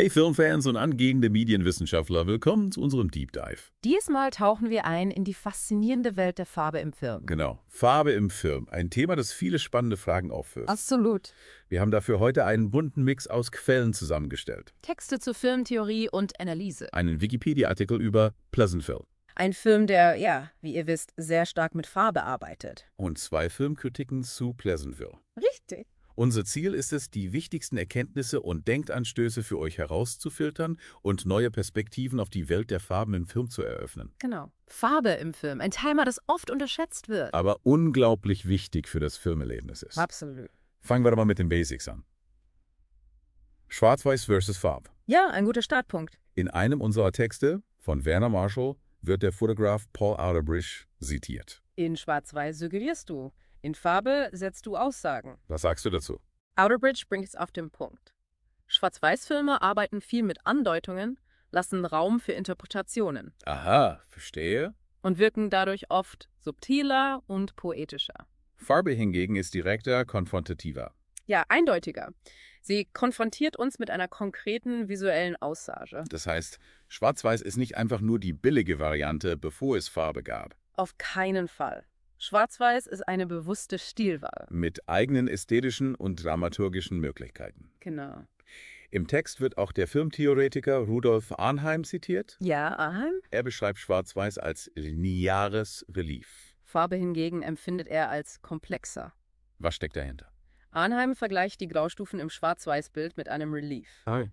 Hey Filmfans und angehende Medienwissenschaftler, willkommen zu unserem Deep Dive. Diesmal tauchen wir ein in die faszinierende Welt der Farbe im Film. Genau, Farbe im Film. Ein Thema, das viele spannende Fragen aufwirft. Absolut. Wir haben dafür heute einen bunten Mix aus Quellen zusammengestellt. Texte zur Filmtheorie und Analyse. Einen Wikipedia-Artikel über Pleasantville. Ein Film, der, ja, wie ihr wisst, sehr stark mit Farbe arbeitet. Und zwei Filmkritiken zu Pleasantville. Richtig. Unser Ziel ist es, die wichtigsten Erkenntnisse und Denkanstöße für euch herauszufiltern und neue Perspektiven auf die Welt der Farben im Film zu eröffnen. Genau. Farbe im Film, ein Thema, das oft unterschätzt wird. Aber unglaublich wichtig für das Filmerlebnis ist. Absolut. Fangen wir doch mal mit den Basics an. Schwarz-Weiß versus Farb. Ja, ein guter Startpunkt. In einem unserer Texte von Werner Marshall wird der Fotograf Paul Arderbridge zitiert. In Schwarz-Weiß suggerierst du, in Farbe setzt du Aussagen. Was sagst du dazu? Outerbridge bringt es auf den Punkt. Schwarz-Weiß-Filme arbeiten viel mit Andeutungen, lassen Raum für Interpretationen. Aha, verstehe. Und wirken dadurch oft subtiler und poetischer. Farbe hingegen ist direkter, konfrontativer. Ja, eindeutiger. Sie konfrontiert uns mit einer konkreten visuellen Aussage. Das heißt, Schwarz-Weiß ist nicht einfach nur die billige Variante, bevor es Farbe gab. Auf keinen Fall. Schwarz-Weiß ist eine bewusste Stilwahl. Mit eigenen ästhetischen und dramaturgischen Möglichkeiten. Genau. Im Text wird auch der Filmtheoretiker Rudolf Arnheim zitiert. Ja, Arnheim. Er beschreibt Schwarz-Weiß als lineares Relief. Farbe hingegen empfindet er als komplexer. Was steckt dahinter? Arnheim vergleicht die Graustufen im Schwarz-Weiß-Bild mit einem Relief. Hi.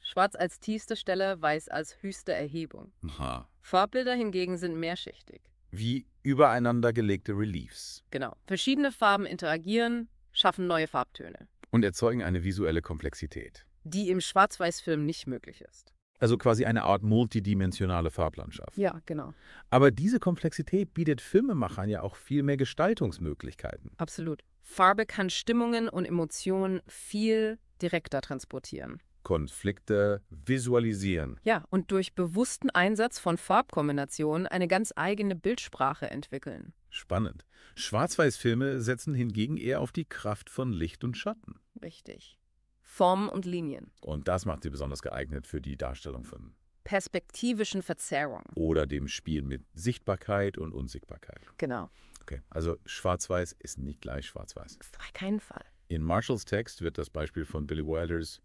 Schwarz als tiefste Stelle, Weiß als höchste Erhebung. Aha. Farbbilder hingegen sind mehrschichtig wie übereinander gelegte Reliefs. Genau. Verschiedene Farben interagieren, schaffen neue Farbtöne. Und erzeugen eine visuelle Komplexität. Die im Schwarz-Weiß-Film nicht möglich ist. Also quasi eine Art multidimensionale Farblandschaft. Ja, genau. Aber diese Komplexität bietet Filmemachern ja auch viel mehr Gestaltungsmöglichkeiten. Absolut. Farbe kann Stimmungen und Emotionen viel direkter transportieren. Konflikte visualisieren. Ja, und durch bewussten Einsatz von Farbkombinationen eine ganz eigene Bildsprache entwickeln. Spannend. Schwarz-Weiß-Filme setzen hingegen eher auf die Kraft von Licht und Schatten. Richtig. Formen und Linien. Und das macht sie besonders geeignet für die Darstellung von perspektivischen Verzerrungen. Oder dem Spiel mit Sichtbarkeit und Unsichtbarkeit. Genau. Okay, also Schwarz-Weiß ist nicht gleich Schwarz-Weiß. Auf keinen Fall. In Marshalls Text wird das Beispiel von Billy Wilders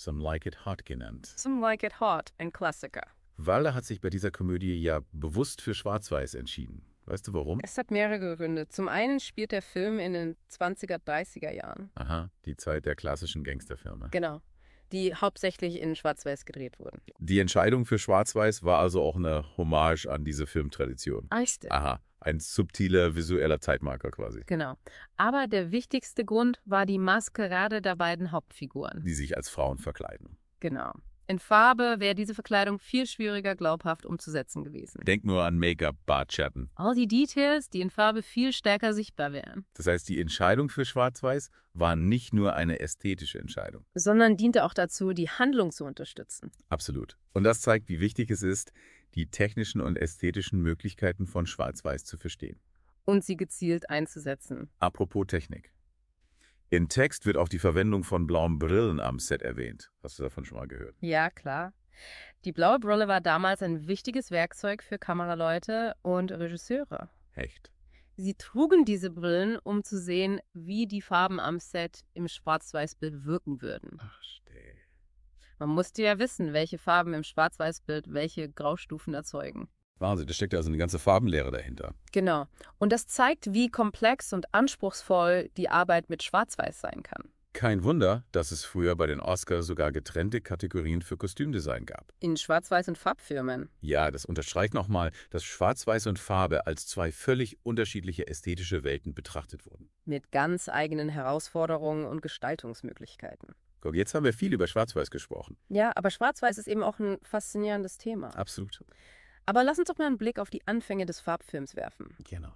Some Like It Hot genannt. Some Like It Hot, in Klassiker. Waller hat sich bei dieser Komödie ja bewusst für Schwarz-Weiß entschieden. Weißt du warum? Es hat mehrere Gründe. Zum einen spielt der Film in den 20er, 30er Jahren. Aha, die Zeit der klassischen Gangsterfilme. Genau, die hauptsächlich in Schwarz-Weiß gedreht wurden. Die Entscheidung für Schwarz-Weiß war also auch eine Hommage an diese Filmtradition. Richtig. Aha. Ein subtiler visueller Zeitmarker quasi. Genau. Aber der wichtigste Grund war die Maskerade der beiden Hauptfiguren. Die sich als Frauen verkleiden. Genau. In Farbe wäre diese Verkleidung viel schwieriger glaubhaft umzusetzen gewesen. Denk nur an Make-up, Bartschatten. All die Details, die in Farbe viel stärker sichtbar wären. Das heißt, die Entscheidung für Schwarz-Weiß war nicht nur eine ästhetische Entscheidung. Sondern diente auch dazu, die Handlung zu unterstützen. Absolut. Und das zeigt, wie wichtig es ist, die technischen und ästhetischen Möglichkeiten von Schwarz-Weiß zu verstehen. Und sie gezielt einzusetzen. Apropos Technik. Im Text wird auch die Verwendung von blauen Brillen am Set erwähnt. Hast du davon schon mal gehört? Ja, klar. Die blaue Brille war damals ein wichtiges Werkzeug für Kameraleute und Regisseure. Echt? Sie trugen diese Brillen, um zu sehen, wie die Farben am Set im Schwarz-Weiß-Bild wirken würden. Ach, stimmt. Man musste ja wissen, welche Farben im Schwarz-Weiß-Bild welche Graustufen erzeugen. Wahnsinn, da steckt ja also eine ganze Farbenlehre dahinter. Genau. Und das zeigt, wie komplex und anspruchsvoll die Arbeit mit Schwarz-Weiß sein kann. Kein Wunder, dass es früher bei den Oscars sogar getrennte Kategorien für Kostümdesign gab. In Schwarz-Weiß und Farbfirmen. Ja, das unterstreicht nochmal, dass Schwarz-Weiß und Farbe als zwei völlig unterschiedliche ästhetische Welten betrachtet wurden. Mit ganz eigenen Herausforderungen und Gestaltungsmöglichkeiten. Guck, jetzt haben wir viel über Schwarz-Weiß gesprochen. Ja, aber Schwarz-Weiß ist eben auch ein faszinierendes Thema. Absolut. Aber lass uns doch mal einen Blick auf die Anfänge des Farbfilms werfen. Genau.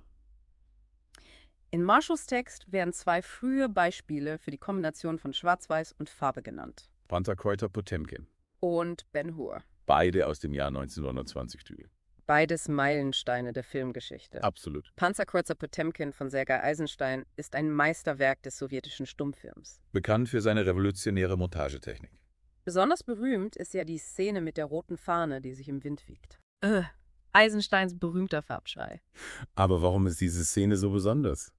In Marshalls Text werden zwei frühe Beispiele für die Kombination von Schwarz-Weiß und Farbe genannt. Panzerkräuter Potemkin. Und Ben Hur. Beide aus dem Jahr 1929, Dübel. Beides Meilensteine der Filmgeschichte. Absolut. Panzerkreuzer Potemkin von Sergei Eisenstein ist ein Meisterwerk des sowjetischen Stummfilms. Bekannt für seine revolutionäre Montagetechnik. Besonders berühmt ist ja die Szene mit der roten Fahne, die sich im Wind wiegt. Äh, Eisensteins berühmter Farbschrei. Aber warum ist diese Szene so besonders?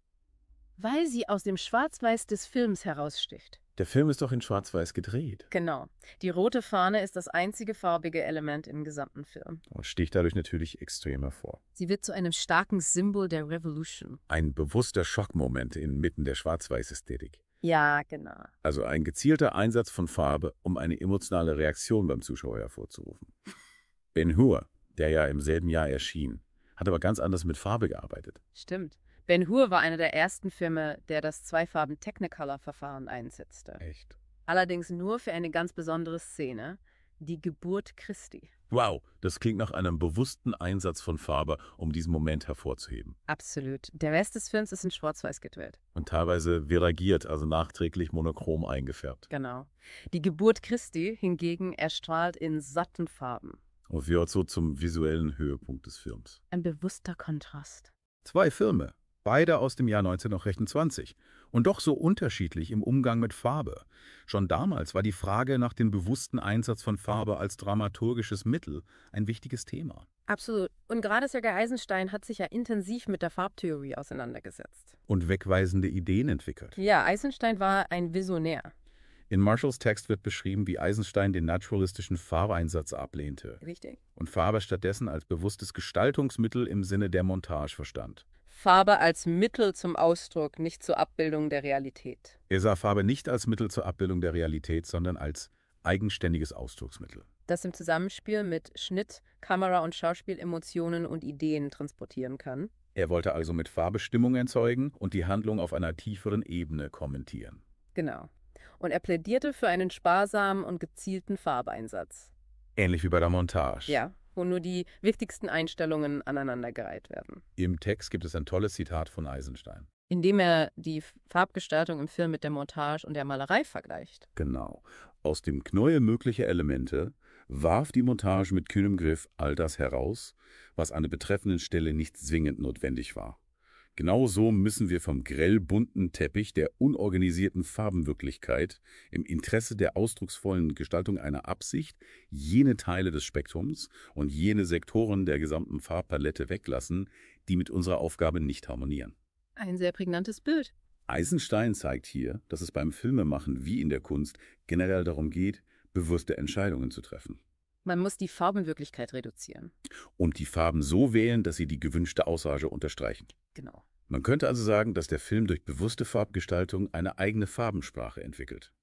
Weil sie aus dem Schwarz-Weiß des Films heraussticht. Der Film ist doch in Schwarz-Weiß gedreht. Genau. Die rote Fahne ist das einzige farbige Element im gesamten Film. Und sticht dadurch natürlich extrem hervor. Sie wird zu einem starken Symbol der Revolution. Ein bewusster Schockmoment inmitten der Schwarz-Weiß-Ästhetik. Ja, genau. Also ein gezielter Einsatz von Farbe, um eine emotionale Reaktion beim Zuschauer hervorzurufen. Ben Hur, der ja im selben Jahr erschien, hat aber ganz anders mit Farbe gearbeitet. Stimmt. Ben Hur war einer der ersten Filme, der das zweifarben Technicolor-Verfahren einsetzte. Echt? Allerdings nur für eine ganz besondere Szene, die Geburt Christi. Wow, das klingt nach einem bewussten Einsatz von Farbe, um diesen Moment hervorzuheben. Absolut. Der Rest des Films ist in schwarz-weiß gedreht. Und teilweise viragiert, also nachträglich monochrom eingefärbt. Genau. Die Geburt Christi hingegen erstrahlt in satten Farben. Und wird so zum visuellen Höhepunkt des Films. Ein bewusster Kontrast. Zwei Filme, Beide aus dem Jahr 1926 und doch so unterschiedlich im Umgang mit Farbe. Schon damals war die Frage nach dem bewussten Einsatz von Farbe als dramaturgisches Mittel ein wichtiges Thema. Absolut. Und gerade Sergei Eisenstein hat sich ja intensiv mit der Farbtheorie auseinandergesetzt. Und wegweisende Ideen entwickelt. Ja, Eisenstein war ein Visionär. In Marshalls Text wird beschrieben, wie Eisenstein den naturalistischen Farbeinsatz ablehnte. Richtig. Und Farbe stattdessen als bewusstes Gestaltungsmittel im Sinne der Montage verstand. Farbe als Mittel zum Ausdruck, nicht zur Abbildung der Realität. Er sah Farbe nicht als Mittel zur Abbildung der Realität, sondern als eigenständiges Ausdrucksmittel. Das im Zusammenspiel mit Schnitt, Kamera und Schauspiel Emotionen und Ideen transportieren kann. Er wollte also mit Farbe Stimmung erzeugen und die Handlung auf einer tieferen Ebene kommentieren. Genau. Und er plädierte für einen sparsamen und gezielten Farbeinsatz. Ähnlich wie bei der Montage. Ja wo nur die wichtigsten Einstellungen aneinandergereiht werden. Im Text gibt es ein tolles Zitat von Eisenstein. Indem er die Farbgestaltung im Film mit der Montage und der Malerei vergleicht. Genau. Aus dem Knäuel möglicher Elemente warf die Montage mit kühnem Griff all das heraus, was an der betreffenden Stelle nicht zwingend notwendig war. Genauso müssen wir vom grellbunten Teppich der unorganisierten Farbenwirklichkeit im Interesse der ausdrucksvollen Gestaltung einer Absicht jene Teile des Spektrums und jene Sektoren der gesamten Farbpalette weglassen, die mit unserer Aufgabe nicht harmonieren. Ein sehr prägnantes Bild. Eisenstein zeigt hier, dass es beim Filmemachen wie in der Kunst generell darum geht, bewusste Entscheidungen zu treffen. Man muss die Farbenwirklichkeit reduzieren. Und die Farben so wählen, dass sie die gewünschte Aussage unterstreichen. Genau. Man könnte also sagen, dass der Film durch bewusste Farbgestaltung eine eigene Farbensprache entwickelt.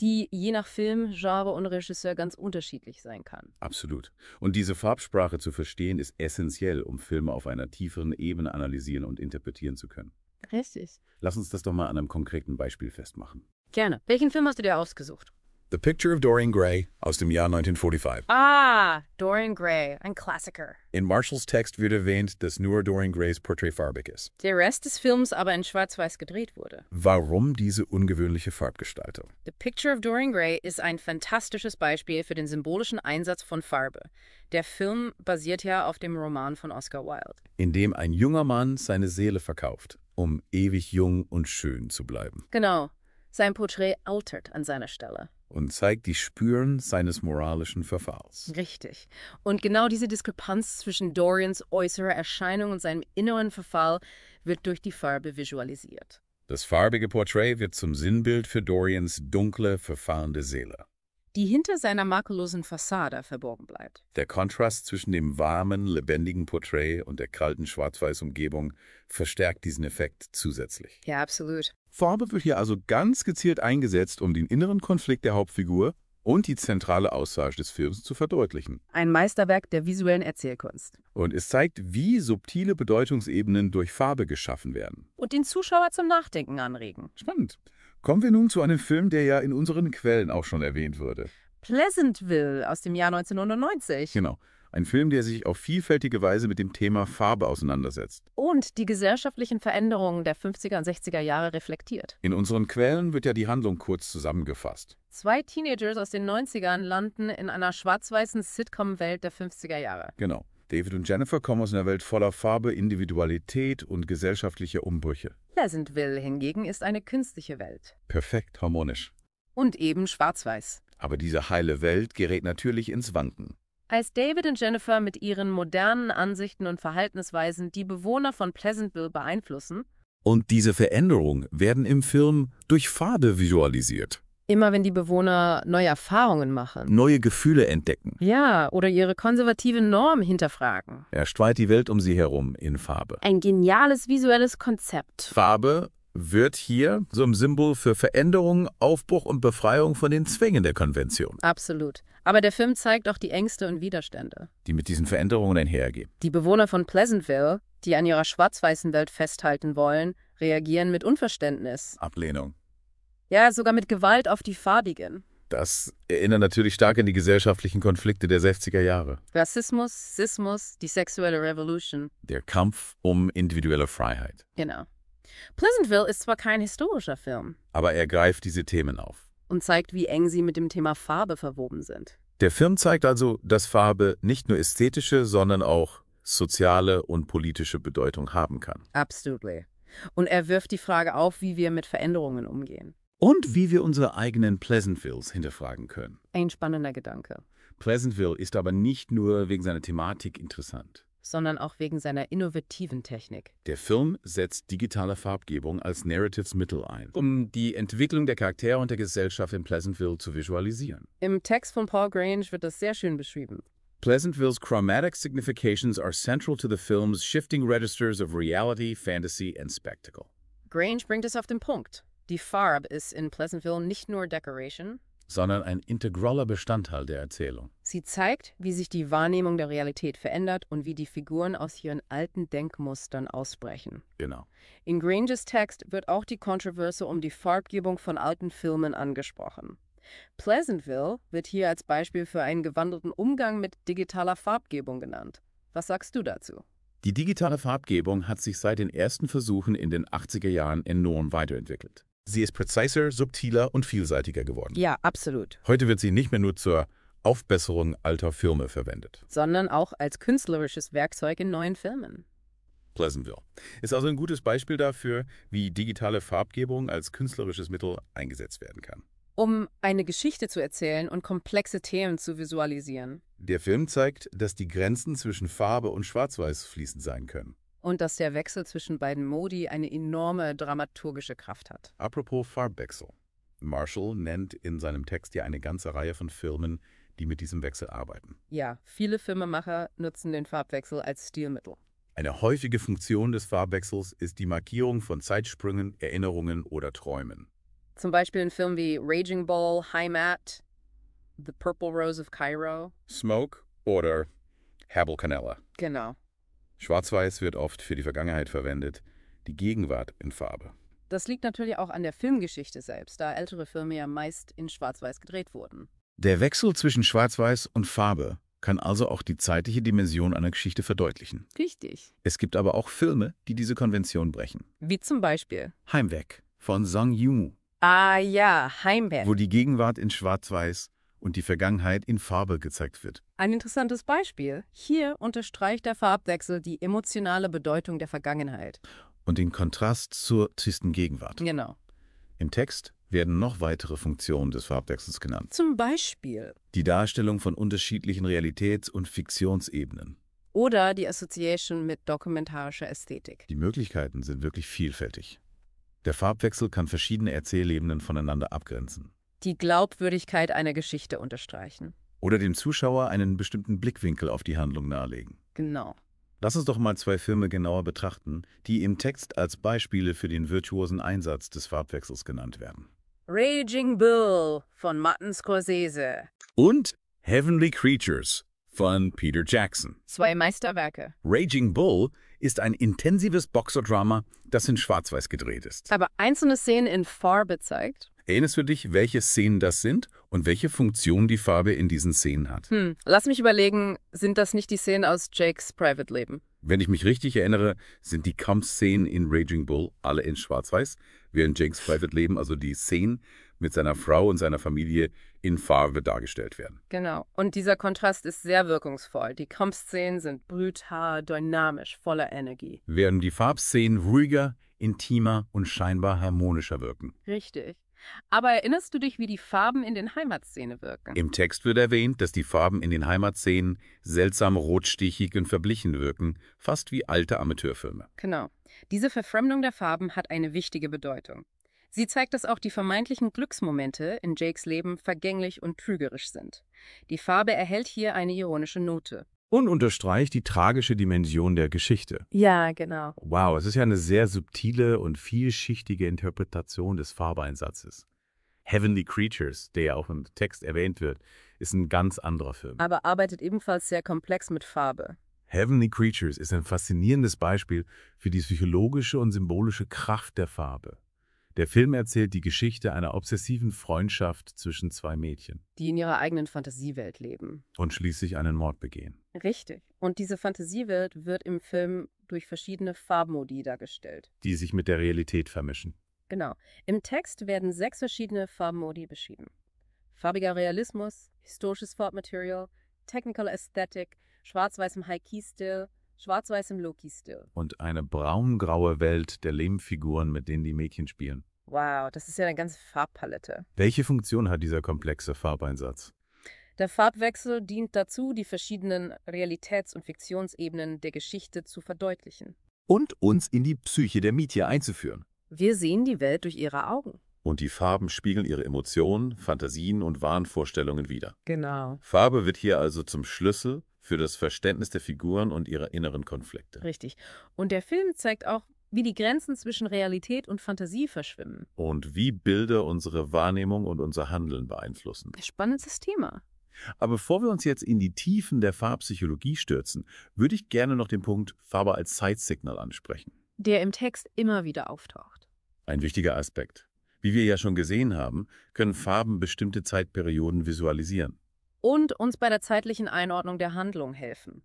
Die je nach Film, Genre und Regisseur ganz unterschiedlich sein kann. Absolut. Und diese Farbsprache zu verstehen, ist essentiell, um Filme auf einer tieferen Ebene analysieren und interpretieren zu können. Richtig. Lass uns das doch mal an einem konkreten Beispiel festmachen. Gerne. Welchen Film hast du dir ausgesucht? The Picture of Dorian Gray aus dem Jahr 1945. Ah, Dorian Gray, ein Klassiker. In Marshalls Text wird erwähnt, dass nur Dorian Grays Porträt farbig ist. Der Rest des Films aber in schwarz-weiß gedreht wurde. Warum diese ungewöhnliche Farbgestaltung? The Picture of Dorian Gray ist ein fantastisches Beispiel für den symbolischen Einsatz von Farbe. Der Film basiert ja auf dem Roman von Oscar Wilde. In dem ein junger Mann seine Seele verkauft, um ewig jung und schön zu bleiben. Genau. Sein Porträt altert an seiner Stelle und zeigt die Spuren seines moralischen Verfalls. Richtig. Und genau diese Diskrepanz zwischen Dorians äußerer Erscheinung und seinem inneren Verfall wird durch die Farbe visualisiert. Das farbige Porträt wird zum Sinnbild für Dorians dunkle, verfallende Seele die hinter seiner makellosen Fassade verborgen bleibt. Der Kontrast zwischen dem warmen, lebendigen Porträt und der kalten Schwarz-Weiß-Umgebung verstärkt diesen Effekt zusätzlich. Ja, absolut. Farbe wird hier also ganz gezielt eingesetzt, um den inneren Konflikt der Hauptfigur und die zentrale Aussage des Films zu verdeutlichen. Ein Meisterwerk der visuellen Erzählkunst. Und es zeigt, wie subtile Bedeutungsebenen durch Farbe geschaffen werden. Und den Zuschauer zum Nachdenken anregen. Spannend. Kommen wir nun zu einem Film, der ja in unseren Quellen auch schon erwähnt wurde. Pleasantville aus dem Jahr 1999. Genau. Ein Film, der sich auf vielfältige Weise mit dem Thema Farbe auseinandersetzt. Und die gesellschaftlichen Veränderungen der 50er und 60er Jahre reflektiert. In unseren Quellen wird ja die Handlung kurz zusammengefasst. Zwei Teenagers aus den 90ern landen in einer schwarz-weißen Sitcom-Welt der 50er Jahre. Genau. David und Jennifer kommen aus einer Welt voller Farbe, Individualität und gesellschaftlicher Umbrüche. Pleasantville hingegen ist eine künstliche Welt. Perfekt harmonisch. Und eben schwarz-weiß. Aber diese heile Welt gerät natürlich ins Wanken. Als David und Jennifer mit ihren modernen Ansichten und Verhaltensweisen die Bewohner von Pleasantville beeinflussen. Und diese Veränderungen werden im Film durch Pfade visualisiert. Immer wenn die Bewohner neue Erfahrungen machen. Neue Gefühle entdecken. Ja, oder ihre konservative Norm hinterfragen. Er strahlt die Welt um sie herum in Farbe. Ein geniales visuelles Konzept. Farbe wird hier zum Symbol für Veränderung, Aufbruch und Befreiung von den Zwängen der Konvention. Absolut. Aber der Film zeigt auch die Ängste und Widerstände. Die mit diesen Veränderungen einhergehen. Die Bewohner von Pleasantville, die an ihrer schwarz-weißen Welt festhalten wollen, reagieren mit Unverständnis. Ablehnung. Ja, sogar mit Gewalt auf die Farbigen. Das erinnert natürlich stark an die gesellschaftlichen Konflikte der 60er Jahre. Rassismus, Sismus, die sexuelle Revolution. Der Kampf um individuelle Freiheit. Genau. Pleasantville ist zwar kein historischer Film. Aber er greift diese Themen auf. Und zeigt, wie eng sie mit dem Thema Farbe verwoben sind. Der Film zeigt also, dass Farbe nicht nur ästhetische, sondern auch soziale und politische Bedeutung haben kann. Absolutely. Und er wirft die Frage auf, wie wir mit Veränderungen umgehen und wie wir unsere eigenen Pleasantville's hinterfragen können. Ein spannender Gedanke. Pleasantville ist aber nicht nur wegen seiner Thematik interessant sondern auch wegen seiner innovativen Technik. Der Film setzt digitale Farbgebung als Narratives Mittel ein, um die Entwicklung der Charaktere und der Gesellschaft in Pleasantville zu visualisieren. Im Text von Paul Grange wird das sehr schön beschrieben. Pleasantville's chromatic significations are central to the film's shifting registers of reality, fantasy and spectacle. Grange bringt es auf den Punkt. Die Farbe ist in Pleasantville nicht nur Decoration, sondern ein integraler Bestandteil der Erzählung. Sie zeigt, wie sich die Wahrnehmung der Realität verändert und wie die Figuren aus ihren alten Denkmustern ausbrechen. Genau. In Granges Text wird auch die Kontroverse um die Farbgebung von alten Filmen angesprochen. Pleasantville wird hier als Beispiel für einen gewandelten Umgang mit digitaler Farbgebung genannt. Was sagst du dazu? Die digitale Farbgebung hat sich seit den ersten Versuchen in den 80er Jahren enorm weiterentwickelt. Sie ist präziser, subtiler und vielseitiger geworden. Ja, absolut. Heute wird sie nicht mehr nur zur Aufbesserung alter Filme verwendet. Sondern auch als künstlerisches Werkzeug in neuen Filmen. Pleasantville. Ist also ein gutes Beispiel dafür, wie digitale Farbgebung als künstlerisches Mittel eingesetzt werden kann. Um eine Geschichte zu erzählen und komplexe Themen zu visualisieren. Der Film zeigt, dass die Grenzen zwischen Farbe und Schwarz-Weiß fließend sein können und dass der Wechsel zwischen beiden Modi eine enorme dramaturgische Kraft hat. Apropos Farbwechsel. Marshall nennt in seinem Text ja eine ganze Reihe von Filmen, die mit diesem Wechsel arbeiten. Ja, viele Filmemacher nutzen den Farbwechsel als Stilmittel. Eine häufige Funktion des Farbwechsels ist die Markierung von Zeitsprüngen, Erinnerungen oder Träumen. Zum Beispiel in Filmen wie Raging Bull, High Mat, The Purple Rose of Cairo, Smoke oder Habel Canella. Genau. Schwarz-Weiß wird oft für die Vergangenheit verwendet, die Gegenwart in Farbe. Das liegt natürlich auch an der Filmgeschichte selbst, da ältere Filme ja meist in Schwarz-Weiß gedreht wurden. Der Wechsel zwischen Schwarz-Weiß und Farbe kann also auch die zeitliche Dimension einer Geschichte verdeutlichen. Richtig. Es gibt aber auch Filme, die diese Konvention brechen. Wie zum Beispiel Heimweg von Song Yimou. Ah ja, Heimweg. Wo die Gegenwart in Schwarz-Weiß und die Vergangenheit in Farbe gezeigt wird. Ein interessantes Beispiel. Hier unterstreicht der Farbwechsel die emotionale Bedeutung der Vergangenheit. Und den Kontrast zur tristen Gegenwart. Genau. Im Text werden noch weitere Funktionen des Farbwechsels genannt. Zum Beispiel die Darstellung von unterschiedlichen Realitäts- und Fiktionsebenen. Oder die Association mit dokumentarischer Ästhetik. Die Möglichkeiten sind wirklich vielfältig. Der Farbwechsel kann verschiedene Erzählebenen voneinander abgrenzen die Glaubwürdigkeit einer Geschichte unterstreichen. Oder dem Zuschauer einen bestimmten Blickwinkel auf die Handlung nahelegen. Genau. Lass uns doch mal zwei Filme genauer betrachten, die im Text als Beispiele für den virtuosen Einsatz des Farbwechsels genannt werden. Raging Bull von Martin Scorsese. Und Heavenly Creatures von Peter Jackson. Zwei Meisterwerke. Raging Bull ist ein intensives Boxerdrama, das in Schwarz-Weiß gedreht ist. Aber einzelne Szenen in Farbe zeigt. Erinnerst du dich, welche Szenen das sind und welche Funktion die Farbe in diesen Szenen hat? Hm, lass mich überlegen, sind das nicht die Szenen aus Jakes Private-Leben? Wenn ich mich richtig erinnere, sind die Kampfszenen in Raging Bull alle in schwarz-weiß, während Jakes Private-Leben, also die Szenen mit seiner Frau und seiner Familie, in Farbe dargestellt werden. Genau. Und dieser Kontrast ist sehr wirkungsvoll. Die Kampfszenen sind brutal, dynamisch, voller Energie. Während die Farbszenen ruhiger, intimer und scheinbar harmonischer wirken. Richtig. Aber erinnerst du dich, wie die Farben in den Heimatszene wirken? Im Text wird erwähnt, dass die Farben in den Heimatszenen seltsam rotstichig und verblichen wirken, fast wie alte Amateurfilme. Genau. Diese Verfremdung der Farben hat eine wichtige Bedeutung. Sie zeigt, dass auch die vermeintlichen Glücksmomente in Jakes Leben vergänglich und trügerisch sind. Die Farbe erhält hier eine ironische Note und unterstreicht die tragische Dimension der Geschichte. Ja, genau. Wow, es ist ja eine sehr subtile und vielschichtige Interpretation des Farbeinsatzes. Heavenly Creatures, der ja auch im Text erwähnt wird, ist ein ganz anderer Film. Aber arbeitet ebenfalls sehr komplex mit Farbe. Heavenly Creatures ist ein faszinierendes Beispiel für die psychologische und symbolische Kraft der Farbe. Der Film erzählt die Geschichte einer obsessiven Freundschaft zwischen zwei Mädchen. Die in ihrer eigenen Fantasiewelt leben. Und schließlich einen Mord begehen. Richtig. Und diese Fantasiewelt wird im Film durch verschiedene Farbmodi dargestellt. Die sich mit der Realität vermischen. Genau. Im Text werden sechs verschiedene Farbmodi beschrieben. Farbiger Realismus, historisches Farbmaterial, Technical Aesthetic, schwarz-weißem High-Key-Still, schwarz-weißem Low-Key-Still. Und eine braungraue Welt der Lehmfiguren, mit denen die Mädchen spielen. Wow, das ist ja eine ganze Farbpalette. Welche Funktion hat dieser komplexe Farbeinsatz? Der Farbwechsel dient dazu, die verschiedenen Realitäts- und Fiktionsebenen der Geschichte zu verdeutlichen. Und uns in die Psyche der Mietje einzuführen. Wir sehen die Welt durch ihre Augen. Und die Farben spiegeln ihre Emotionen, Fantasien und Wahnvorstellungen wider. Genau. Farbe wird hier also zum Schlüssel für das Verständnis der Figuren und ihrer inneren Konflikte. Richtig. Und der Film zeigt auch, wie die Grenzen zwischen Realität und Fantasie verschwimmen. Und wie Bilder unsere Wahrnehmung und unser Handeln beeinflussen. Spannendes Thema. Aber bevor wir uns jetzt in die Tiefen der Farbpsychologie stürzen, würde ich gerne noch den Punkt Farbe als Zeitsignal ansprechen. Der im Text immer wieder auftaucht. Ein wichtiger Aspekt. Wie wir ja schon gesehen haben, können Farben bestimmte Zeitperioden visualisieren. Und uns bei der zeitlichen Einordnung der Handlung helfen.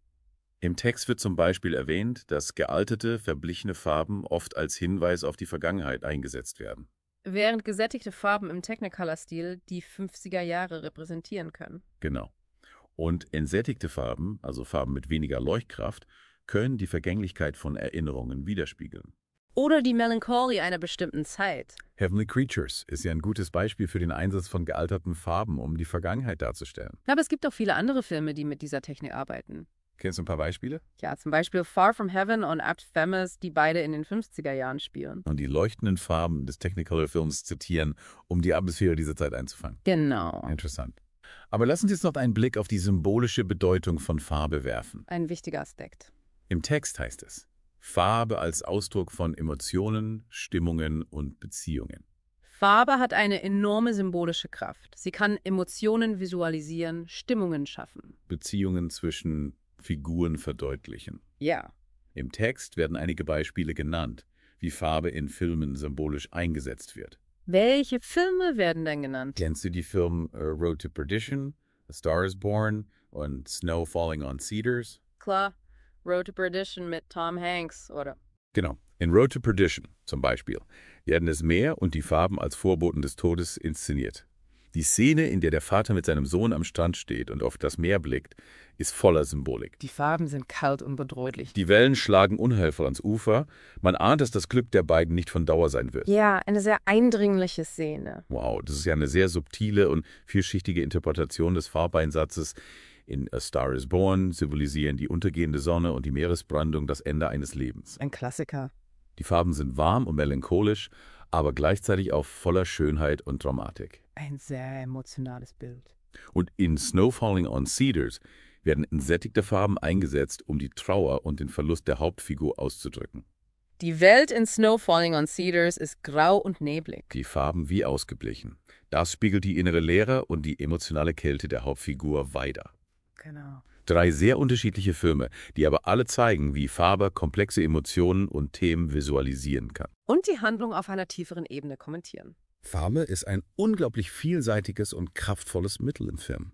Im Text wird zum Beispiel erwähnt, dass gealtete, verblichene Farben oft als Hinweis auf die Vergangenheit eingesetzt werden. Während gesättigte Farben im Technicolor-Stil die 50er Jahre repräsentieren können. Genau. Und entsättigte Farben, also Farben mit weniger Leuchtkraft, können die Vergänglichkeit von Erinnerungen widerspiegeln. Oder die Melancholie einer bestimmten Zeit. Heavenly Creatures ist ja ein gutes Beispiel für den Einsatz von gealterten Farben, um die Vergangenheit darzustellen. Aber es gibt auch viele andere Filme, die mit dieser Technik arbeiten. Kennst du ein paar Beispiele? Ja, zum Beispiel Far From Heaven und Apt Famous, die beide in den 50er Jahren spielen. Und die leuchtenden Farben des Technicolor-Films zitieren, um die Atmosphäre dieser Zeit einzufangen. Genau. Interessant. Aber lass uns jetzt noch einen Blick auf die symbolische Bedeutung von Farbe werfen. Ein wichtiger Aspekt. Im Text heißt es, Farbe als Ausdruck von Emotionen, Stimmungen und Beziehungen. Farbe hat eine enorme symbolische Kraft. Sie kann Emotionen visualisieren, Stimmungen schaffen. Beziehungen zwischen Figuren verdeutlichen. Ja. Im Text werden einige Beispiele genannt, wie Farbe in Filmen symbolisch eingesetzt wird. Welche Filme werden denn genannt? Kennst du die Filme uh, äh, Road to Perdition, A Star is Born und Snow Falling on Cedars? Klar, Road to Perdition mit Tom Hanks, oder? Genau, in Road to Perdition zum Beispiel werden das Meer und die Farben als Vorboten des Todes inszeniert. Die Szene, in der der Vater mit seinem Sohn am Strand steht und auf das Meer blickt, ist voller Symbolik. Die Farben sind kalt und bedrohlich. Die Wellen schlagen unheilvoll ans Ufer. Man ahnt, dass das Glück der beiden nicht von Dauer sein wird. Ja, eine sehr eindringliche Szene. Wow, das ist ja eine sehr subtile und vielschichtige Interpretation des Farbeinsatzes. In A Star is Born symbolisieren die untergehende Sonne und die Meeresbrandung das Ende eines Lebens. Ein Klassiker. Die Farben sind warm und melancholisch, aber gleichzeitig auch voller Schönheit und Dramatik. Ein sehr emotionales Bild. Und in Snow Falling on Cedars werden entsättigte Farben eingesetzt, um die Trauer und den Verlust der Hauptfigur auszudrücken. Die Welt in Snow Falling on Cedars ist grau und neblig. Die Farben wie ausgeblichen. Das spiegelt die innere Leere und die emotionale Kälte der Hauptfigur weiter. Genau. Drei sehr unterschiedliche Filme, die aber alle zeigen, wie Farbe komplexe Emotionen und Themen visualisieren kann. Und die Handlung auf einer tieferen Ebene kommentieren. Farbe ist ein unglaublich vielseitiges und kraftvolles Mittel im Film.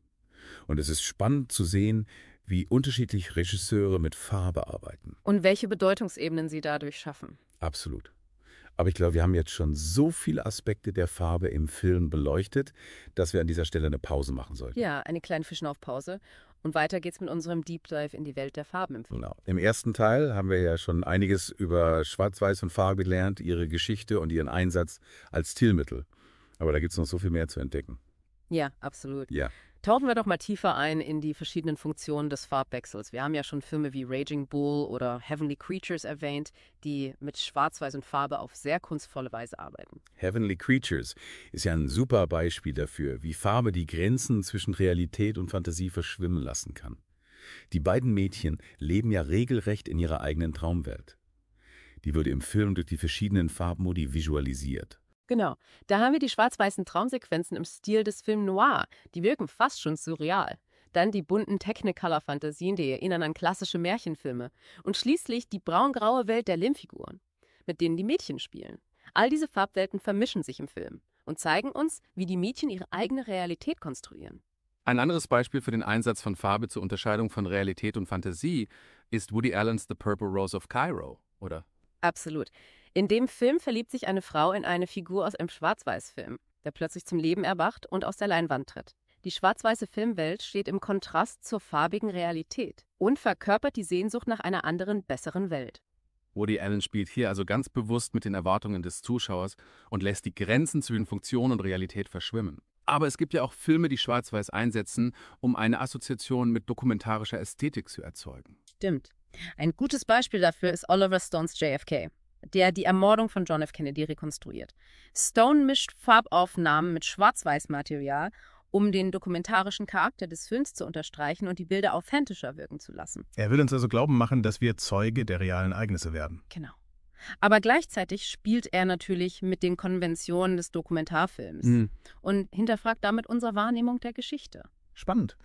Und es ist spannend zu sehen, wie unterschiedlich Regisseure mit Farbe arbeiten. Und welche Bedeutungsebenen sie dadurch schaffen. Absolut. Aber ich glaube, wir haben jetzt schon so viele Aspekte der Farbe im Film beleuchtet, dass wir an dieser Stelle eine Pause machen sollten. Ja, eine kleine Fischnaufpause. Und weiter geht's mit unserem Deep Dive in die Welt der Farben. Genau. Im ersten Teil haben wir ja schon einiges über Schwarz-Weiß und Farbe gelernt, ihre Geschichte und ihren Einsatz als Stilmittel. Aber da gibt es noch so viel mehr zu entdecken. Ja, absolut. Ja. Tauchen wir doch mal tiefer ein in die verschiedenen Funktionen des Farbwechsels. Wir haben ja schon Filme wie Raging Bull oder Heavenly Creatures erwähnt, die mit Schwarz-Weiß und Farbe auf sehr kunstvolle Weise arbeiten. Heavenly Creatures ist ja ein super Beispiel dafür, wie Farbe die Grenzen zwischen Realität und Fantasie verschwimmen lassen kann. Die beiden Mädchen leben ja regelrecht in ihrer eigenen Traumwelt. Die wurde im Film durch die verschiedenen Farbmodi visualisiert. Genau, da haben wir die schwarz-weißen Traumsequenzen im Stil des Film Noir. Die wirken fast schon surreal. Dann die bunten Technicolor-Fantasien, die erinnern an klassische Märchenfilme. Und schließlich die braungraue Welt der Limfiguren, mit denen die Mädchen spielen. All diese Farbwelten vermischen sich im Film und zeigen uns, wie die Mädchen ihre eigene Realität konstruieren. Ein anderes Beispiel für den Einsatz von Farbe zur Unterscheidung von Realität und Fantasie ist Woody Allens The Purple Rose of Cairo, oder? Absolut. In dem Film verliebt sich eine Frau in eine Figur aus einem Schwarz-Weiß-Film, der plötzlich zum Leben erwacht und aus der Leinwand tritt. Die schwarz-weiße Filmwelt steht im Kontrast zur farbigen Realität und verkörpert die Sehnsucht nach einer anderen, besseren Welt. Woody Allen spielt hier also ganz bewusst mit den Erwartungen des Zuschauers und lässt die Grenzen zwischen Funktion und Realität verschwimmen. Aber es gibt ja auch Filme, die schwarz-weiß einsetzen, um eine Assoziation mit dokumentarischer Ästhetik zu erzeugen. Stimmt. Ein gutes Beispiel dafür ist Oliver Stones JFK der die Ermordung von John F. Kennedy rekonstruiert. Stone mischt Farbaufnahmen mit Schwarz-Weiß-Material, um den dokumentarischen Charakter des Films zu unterstreichen und die Bilder authentischer wirken zu lassen. Er will uns also glauben machen, dass wir Zeuge der realen Ereignisse werden. Genau. Aber gleichzeitig spielt er natürlich mit den Konventionen des Dokumentarfilms mhm. und hinterfragt damit unsere Wahrnehmung der Geschichte. Spannend.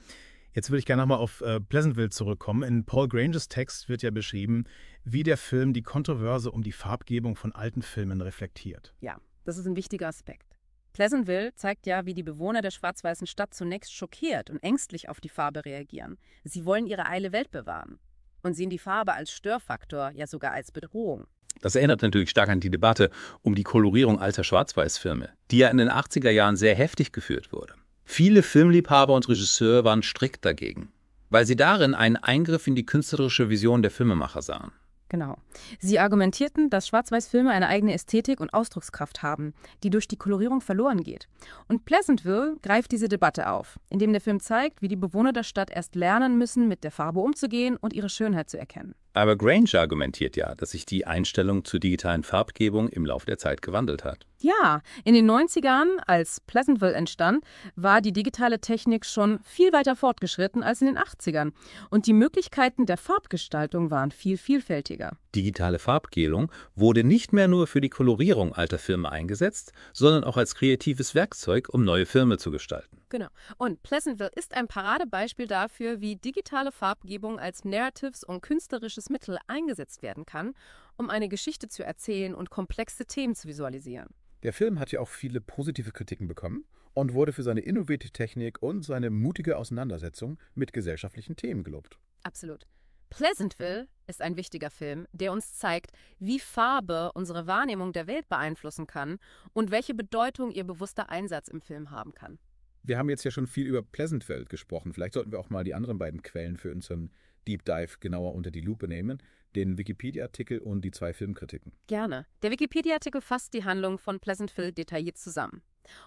Jetzt würde ich gerne nochmal auf äh, Pleasantville zurückkommen. In Paul Grangers Text wird ja beschrieben, wie der Film die Kontroverse um die Farbgebung von alten Filmen reflektiert. Ja, das ist ein wichtiger Aspekt. Pleasantville zeigt ja, wie die Bewohner der schwarz-weißen Stadt zunächst schockiert und ängstlich auf die Farbe reagieren. Sie wollen ihre eile Welt bewahren und sehen die Farbe als Störfaktor, ja sogar als Bedrohung. Das erinnert natürlich stark an die Debatte um die Kolorierung alter Schwarz-Weiß-Filme, die ja in den 80er Jahren sehr heftig geführt wurde. Viele Filmliebhaber und Regisseure waren strikt dagegen, weil sie darin einen Eingriff in die künstlerische Vision der Filmemacher sahen. Genau. Sie argumentierten, dass Schwarz-Weiß-Filme eine eigene Ästhetik und Ausdruckskraft haben, die durch die Kolorierung verloren geht. Und Pleasantville greift diese Debatte auf, indem der Film zeigt, wie die Bewohner der Stadt erst lernen müssen, mit der Farbe umzugehen und ihre Schönheit zu erkennen. Aber Grange argumentiert ja, dass sich die Einstellung zur digitalen Farbgebung im Laufe der Zeit gewandelt hat. Ja, in den 90ern, als Pleasantville entstand, war die digitale Technik schon viel weiter fortgeschritten als in den 80ern. Und die Möglichkeiten der Farbgestaltung waren viel vielfältiger. Digitale Farbgelung wurde nicht mehr nur für die Kolorierung alter Filme eingesetzt, sondern auch als kreatives Werkzeug, um neue Filme zu gestalten. Genau. Und Pleasantville ist ein Paradebeispiel dafür, wie digitale Farbgebung als Narratives und künstlerisches Mittel eingesetzt werden kann, um eine Geschichte zu erzählen und komplexe Themen zu visualisieren. Der Film hat ja auch viele positive Kritiken bekommen und wurde für seine innovative Technik und seine mutige Auseinandersetzung mit gesellschaftlichen Themen gelobt. Absolut. Pleasantville ist ein wichtiger Film, der uns zeigt, wie Farbe unsere Wahrnehmung der Welt beeinflussen kann und welche Bedeutung ihr bewusster Einsatz im Film haben kann. Wir haben jetzt ja schon viel über Pleasantville gesprochen. Vielleicht sollten wir auch mal die anderen beiden Quellen für unseren Deep Dive genauer unter die Lupe nehmen, den Wikipedia-Artikel und die zwei Filmkritiken. Gerne. Der Wikipedia-Artikel fasst die Handlung von Pleasantville detailliert zusammen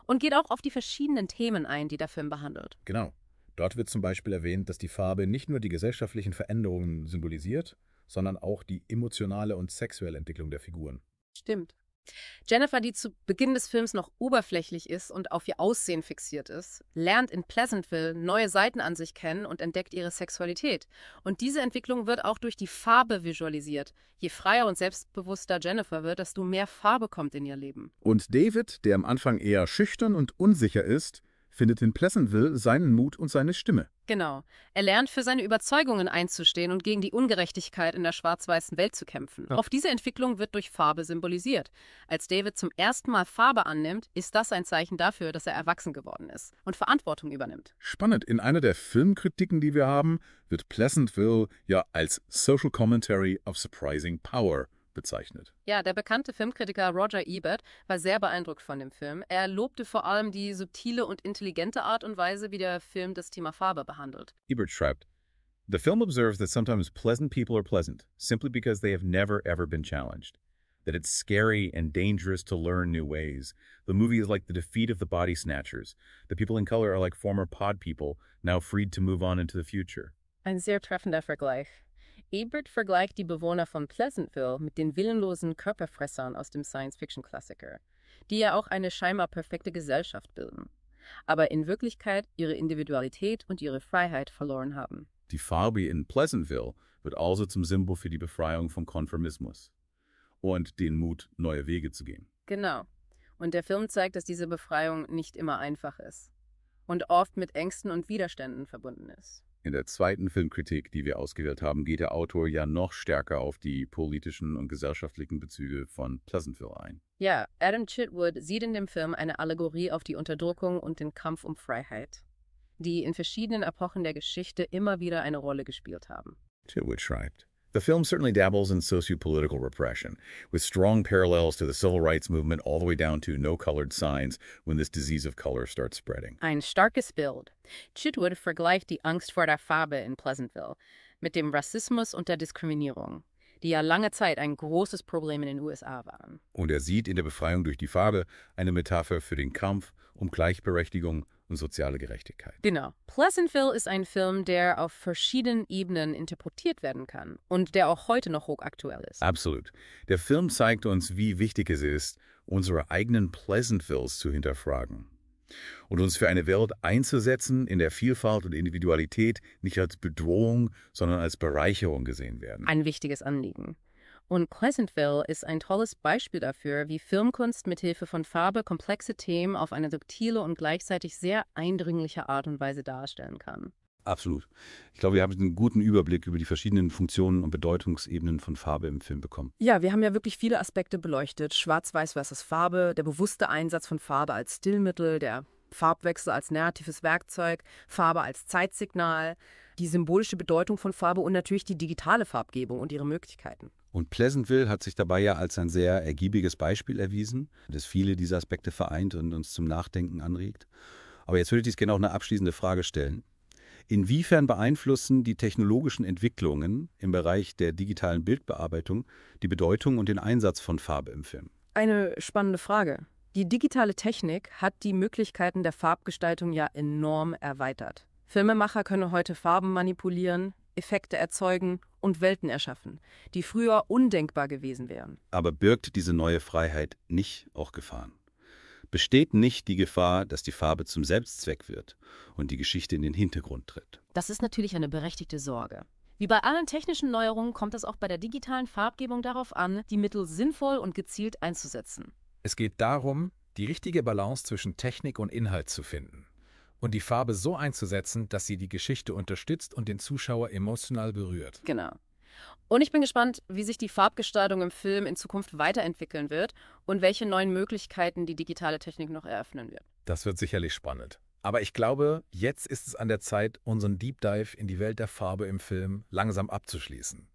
und geht auch auf die verschiedenen Themen ein, die der Film behandelt. Genau. Dort wird zum Beispiel erwähnt, dass die Farbe nicht nur die gesellschaftlichen Veränderungen symbolisiert, sondern auch die emotionale und sexuelle Entwicklung der Figuren. Stimmt. Jennifer, die zu Beginn des Films noch oberflächlich ist und auf ihr Aussehen fixiert ist, lernt in Pleasantville neue Seiten an sich kennen und entdeckt ihre Sexualität. Und diese Entwicklung wird auch durch die Farbe visualisiert. Je freier und selbstbewusster Jennifer wird, desto mehr Farbe kommt in ihr Leben. Und David, der am Anfang eher schüchtern und unsicher ist, findet in Pleasantville seinen Mut und seine Stimme. Genau. Er lernt, für seine Überzeugungen einzustehen und gegen die Ungerechtigkeit in der schwarz-weißen Welt zu kämpfen. Ja. Auf diese Entwicklung wird durch Farbe symbolisiert. Als David zum ersten Mal Farbe annimmt, ist das ein Zeichen dafür, dass er erwachsen geworden ist und Verantwortung übernimmt. Spannend. In einer der Filmkritiken, die wir haben, wird Pleasantville ja als Social Commentary of Surprising Power bezeichnet. Ja, der bekannte Filmkritiker Roger Ebert war sehr beeindruckt von dem Film. Er lobte vor allem die subtile und intelligente Art und Weise, wie der Film das Thema Farbe behandelt. Ebert schreibt, The film observes that sometimes pleasant people are pleasant, simply because they have never ever been challenged. That it's scary and dangerous to learn new ways. The movie is like the defeat of the body snatchers. The people in color are like former pod people, now freed to move on into the future. Ein sehr treffender Vergleich. Ebert vergleicht die Bewohner von Pleasantville mit den willenlosen Körperfressern aus dem Science-Fiction-Klassiker, die ja auch eine scheinbar perfekte Gesellschaft bilden, aber in Wirklichkeit ihre Individualität und ihre Freiheit verloren haben. Die Farbe in Pleasantville wird also zum Symbol für die Befreiung vom Konformismus und den Mut, neue Wege zu gehen. Genau. Und der Film zeigt, dass diese Befreiung nicht immer einfach ist und oft mit Ängsten und Widerständen verbunden ist. In der zweiten Filmkritik, die wir ausgewählt haben, geht der Autor ja noch stärker auf die politischen und gesellschaftlichen Bezüge von Pleasantville ein. Ja, Adam Chitwood sieht in dem Film eine Allegorie auf die Unterdrückung und den Kampf um Freiheit, die in verschiedenen Epochen der Geschichte immer wieder eine Rolle gespielt haben. Chitwood schreibt, The film certainly dabbles in socio-political repression, with strong parallels to the civil rights movement all the way down to no colored signs when this disease of color starts spreading. Ein starkes Bild. Chitwood vergleicht die Angst vor der Farbe in Pleasantville mit dem Rassismus und der Diskriminierung, die ja lange Zeit ein großes Problem in den USA waren. Und er sieht in der Befreiung durch die Farbe eine Metapher für den Kampf um Gleichberechtigung und soziale Gerechtigkeit. Genau. Pleasantville ist ein Film, der auf verschiedenen Ebenen interpretiert werden kann und der auch heute noch hochaktuell ist. Absolut. Der Film zeigt uns, wie wichtig es ist, unsere eigenen Pleasantville's zu hinterfragen und uns für eine Welt einzusetzen, in der Vielfalt und Individualität nicht als Bedrohung, sondern als Bereicherung gesehen werden. Ein wichtiges Anliegen. Und Pleasantville ist ein tolles Beispiel dafür, wie Filmkunst mithilfe von Farbe komplexe Themen auf eine subtile und gleichzeitig sehr eindringliche Art und Weise darstellen kann. Absolut. Ich glaube, wir haben einen guten Überblick über die verschiedenen Funktionen und Bedeutungsebenen von Farbe im Film bekommen. Ja, wir haben ja wirklich viele Aspekte beleuchtet. Schwarz-Weiß versus Farbe, der bewusste Einsatz von Farbe als Stillmittel, der Farbwechsel als narratives Werkzeug, Farbe als Zeitsignal, die symbolische Bedeutung von Farbe und natürlich die digitale Farbgebung und ihre Möglichkeiten. Und Pleasantville hat sich dabei ja als ein sehr ergiebiges Beispiel erwiesen, das viele dieser Aspekte vereint und uns zum Nachdenken anregt. Aber jetzt würde ich dies gerne auch eine abschließende Frage stellen. Inwiefern beeinflussen die technologischen Entwicklungen im Bereich der digitalen Bildbearbeitung die Bedeutung und den Einsatz von Farbe im Film? Eine spannende Frage. Die digitale Technik hat die Möglichkeiten der Farbgestaltung ja enorm erweitert. Filmemacher können heute Farben manipulieren, Effekte erzeugen und Welten erschaffen, die früher undenkbar gewesen wären. Aber birgt diese neue Freiheit nicht auch Gefahren? Besteht nicht die Gefahr, dass die Farbe zum Selbstzweck wird und die Geschichte in den Hintergrund tritt? Das ist natürlich eine berechtigte Sorge. Wie bei allen technischen Neuerungen kommt es auch bei der digitalen Farbgebung darauf an, die Mittel sinnvoll und gezielt einzusetzen. Es geht darum, die richtige Balance zwischen Technik und Inhalt zu finden und die Farbe so einzusetzen, dass sie die Geschichte unterstützt und den Zuschauer emotional berührt. Genau. Und ich bin gespannt, wie sich die Farbgestaltung im Film in Zukunft weiterentwickeln wird und welche neuen Möglichkeiten die digitale Technik noch eröffnen wird. Das wird sicherlich spannend. Aber ich glaube, jetzt ist es an der Zeit, unseren Deep Dive in die Welt der Farbe im Film langsam abzuschließen.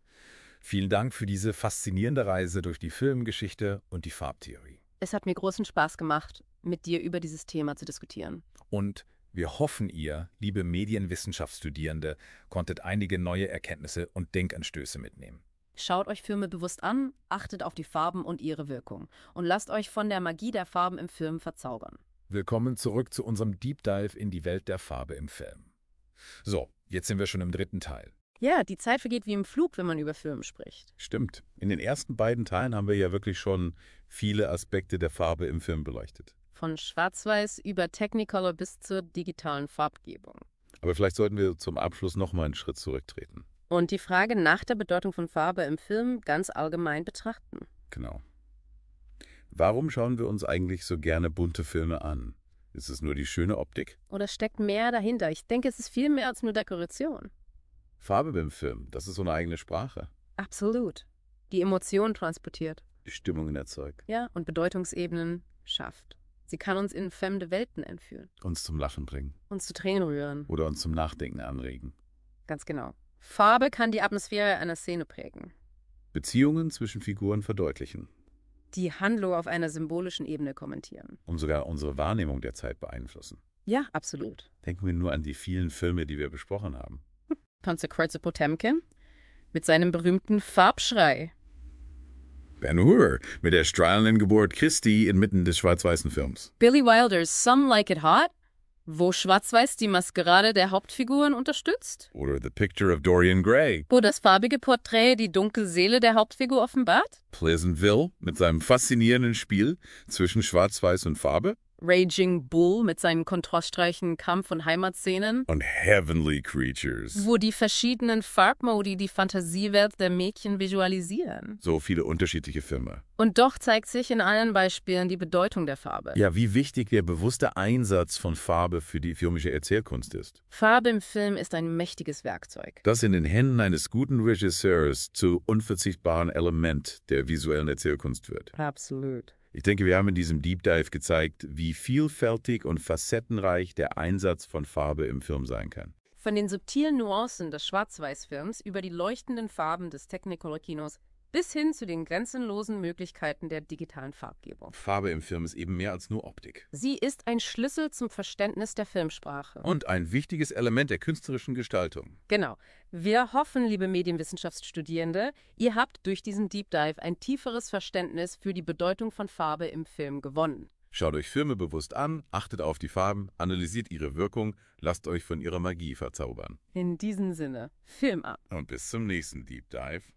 Vielen Dank für diese faszinierende Reise durch die Filmgeschichte und die Farbtheorie. Es hat mir großen Spaß gemacht, mit dir über dieses Thema zu diskutieren. Und wir hoffen, ihr, liebe Medienwissenschaftsstudierende, konntet einige neue Erkenntnisse und Denkanstöße mitnehmen. Schaut euch Filme bewusst an, achtet auf die Farben und ihre Wirkung und lasst euch von der Magie der Farben im Film verzaubern. Willkommen zurück zu unserem Deep Dive in die Welt der Farbe im Film. So, jetzt sind wir schon im dritten Teil. Ja, die Zeit vergeht wie im Flug, wenn man über Filme spricht. Stimmt. In den ersten beiden Teilen haben wir ja wirklich schon viele Aspekte der Farbe im Film beleuchtet von Schwarz-Weiß über Technicolor bis zur digitalen Farbgebung. Aber vielleicht sollten wir zum Abschluss nochmal einen Schritt zurücktreten. Und die Frage nach der Bedeutung von Farbe im Film ganz allgemein betrachten. Genau. Warum schauen wir uns eigentlich so gerne bunte Filme an? Ist es nur die schöne Optik? Oder steckt mehr dahinter? Ich denke, es ist viel mehr als nur Dekoration. Farbe beim Film, das ist so eine eigene Sprache. Absolut. Die Emotionen transportiert. Die Stimmungen erzeugt. Ja, und Bedeutungsebenen schafft. Sie kann uns in fremde Welten entführen. Uns zum Lachen bringen. Uns zu Tränen rühren. Oder uns zum Nachdenken anregen. Ganz genau. Farbe kann die Atmosphäre einer Szene prägen. Beziehungen zwischen Figuren verdeutlichen. Die Handlung auf einer symbolischen Ebene kommentieren. Und sogar unsere Wahrnehmung der Zeit beeinflussen. Ja, absolut. Denken wir nur an die vielen Filme, die wir besprochen haben. Panzerkreuzer Potemkin mit seinem berühmten Farbschrei. Ben-Hur mit der strahlenden Geburt Christi inmitten des schwarz-weißen Films. Billy Wilders Some Like It Hot, wo Schwarz-Weiß die Maskerade der Hauptfiguren unterstützt. Oder The Picture of Dorian Gray. Wo das farbige Porträt die dunkle Seele der Hauptfigur offenbart. Pleasantville mit seinem faszinierenden Spiel zwischen Schwarz-Weiß und Farbe. Raging Bull mit seinen kontrastreichen Kampf- und Heimatszenen. Und Heavenly Creatures. Wo die verschiedenen Farbmodi die Fantasiewelt der Mädchen visualisieren. So viele unterschiedliche Filme. Und doch zeigt sich in allen Beispielen die Bedeutung der Farbe. Ja, wie wichtig der bewusste Einsatz von Farbe für die filmische Erzählkunst ist. Farbe im Film ist ein mächtiges Werkzeug. Das in den Händen eines guten Regisseurs zu unverzichtbaren Element der visuellen Erzählkunst wird. Absolut. Ich denke, wir haben in diesem Deep Dive gezeigt, wie vielfältig und facettenreich der Einsatz von Farbe im Film sein kann. Von den subtilen Nuancen des Schwarz-Weiß-Films über die leuchtenden Farben des Technicolor-Kinos bis hin zu den grenzenlosen Möglichkeiten der digitalen Farbgebung. Farbe im Film ist eben mehr als nur Optik. Sie ist ein Schlüssel zum Verständnis der Filmsprache. Und ein wichtiges Element der künstlerischen Gestaltung. Genau. Wir hoffen, liebe Medienwissenschaftsstudierende, ihr habt durch diesen Deep Dive ein tieferes Verständnis für die Bedeutung von Farbe im Film gewonnen. Schaut euch Filme bewusst an, achtet auf die Farben, analysiert ihre Wirkung, lasst euch von ihrer Magie verzaubern. In diesem Sinne, Film ab. Und bis zum nächsten Deep Dive.